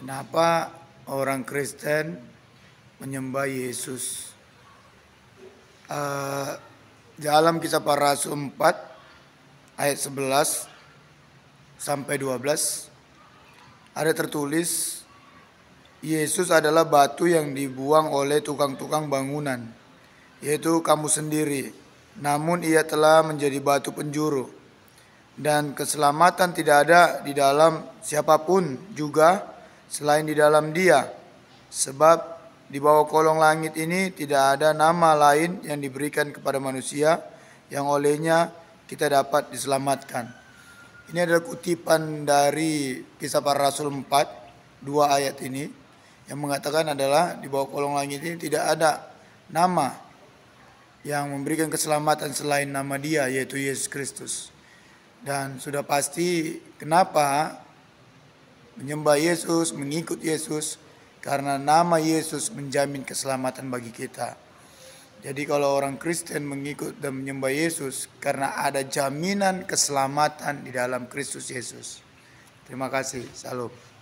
Kenapa orang Kristen menyembah Yesus? Uh, dalam kisah para rasul 4 ayat 11 sampai 12 ada tertulis Yesus adalah batu yang dibuang oleh tukang-tukang bangunan yaitu kamu sendiri namun ia telah menjadi batu penjuru dan keselamatan tidak ada di dalam siapapun juga selain di dalam dia. Sebab di bawah kolong langit ini tidak ada nama lain yang diberikan kepada manusia yang olehnya kita dapat diselamatkan. Ini adalah kutipan dari kisah para rasul 4, dua ayat ini yang mengatakan adalah di bawah kolong langit ini tidak ada nama yang memberikan keselamatan selain nama dia yaitu Yesus Kristus. Dan sudah pasti kenapa menyembah Yesus, mengikut Yesus, karena nama Yesus menjamin keselamatan bagi kita. Jadi kalau orang Kristen mengikut dan menyembah Yesus karena ada jaminan keselamatan di dalam Kristus Yesus. Terima kasih. Salam.